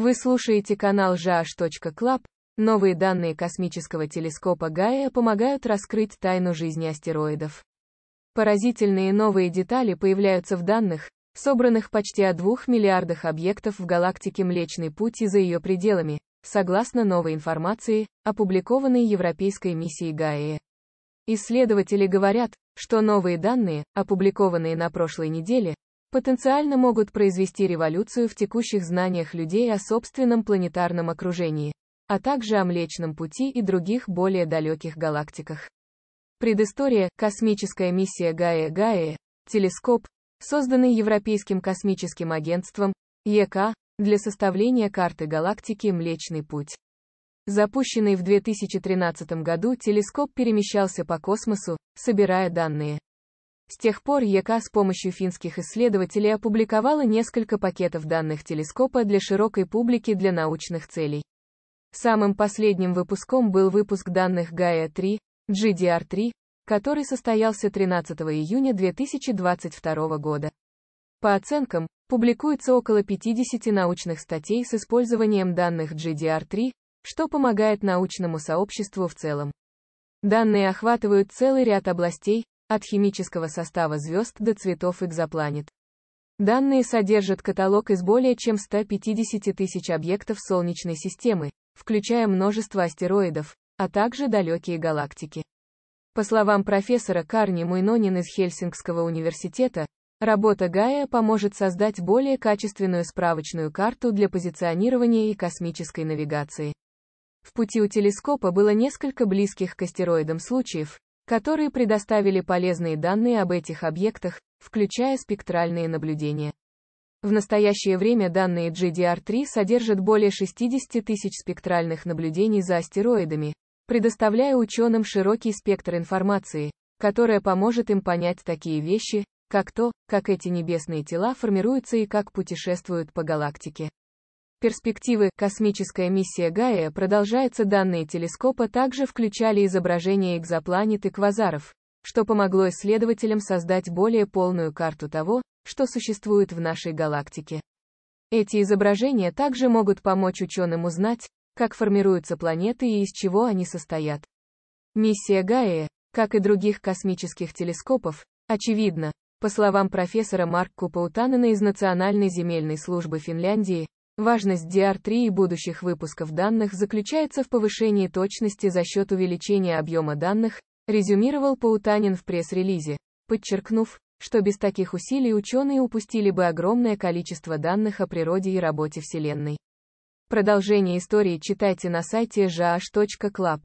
Вы слушаете канал JASH.club. Новые данные космического телескопа Гая помогают раскрыть тайну жизни астероидов. Поразительные новые детали появляются в данных, собранных почти о двух миллиардах объектов в галактике Млечный Путь и за ее пределами, согласно новой информации, опубликованной Европейской миссией Гайя. Исследователи говорят, что новые данные, опубликованные на прошлой неделе, потенциально могут произвести революцию в текущих знаниях людей о собственном планетарном окружении, а также о Млечном Пути и других более далеких галактиках. Предыстория, космическая миссия Гае Гае, телескоп, созданный Европейским космическим агентством, ЕК, для составления карты галактики Млечный Путь. Запущенный в 2013 году телескоп перемещался по космосу, собирая данные. С тех пор ЕК с помощью финских исследователей опубликовала несколько пакетов данных телескопа для широкой публики для научных целей. Самым последним выпуском был выпуск данных ГАЯ-3, э GDR-3, который состоялся 13 июня 2022 года. По оценкам, публикуется около 50 научных статей с использованием данных GDR-3, что помогает научному сообществу в целом. Данные охватывают целый ряд областей, от химического состава звезд до цветов экзопланет. Данные содержат каталог из более чем 150 тысяч объектов Солнечной системы, включая множество астероидов, а также далекие галактики. По словам профессора Карни Муйнонин из Хельсингского университета, работа Гая поможет создать более качественную справочную карту для позиционирования и космической навигации. В пути у телескопа было несколько близких к астероидам случаев, которые предоставили полезные данные об этих объектах, включая спектральные наблюдения. В настоящее время данные GDR3 содержат более 60 тысяч спектральных наблюдений за астероидами, предоставляя ученым широкий спектр информации, которая поможет им понять такие вещи, как то, как эти небесные тела формируются и как путешествуют по галактике перспективы, космическая миссия Гая продолжается данные телескопа также включали изображения экзопланет и квазаров, что помогло исследователям создать более полную карту того, что существует в нашей галактике. Эти изображения также могут помочь ученым узнать, как формируются планеты и из чего они состоят. Миссия Гая, как и других космических телескопов, очевидно, по словам профессора Марк Купаутанена из Национальной земельной службы Финляндии, Важность DR3 и будущих выпусков данных заключается в повышении точности за счет увеличения объема данных, резюмировал Паутанин в пресс-релизе, подчеркнув, что без таких усилий ученые упустили бы огромное количество данных о природе и работе Вселенной. Продолжение истории читайте на сайте jh.club.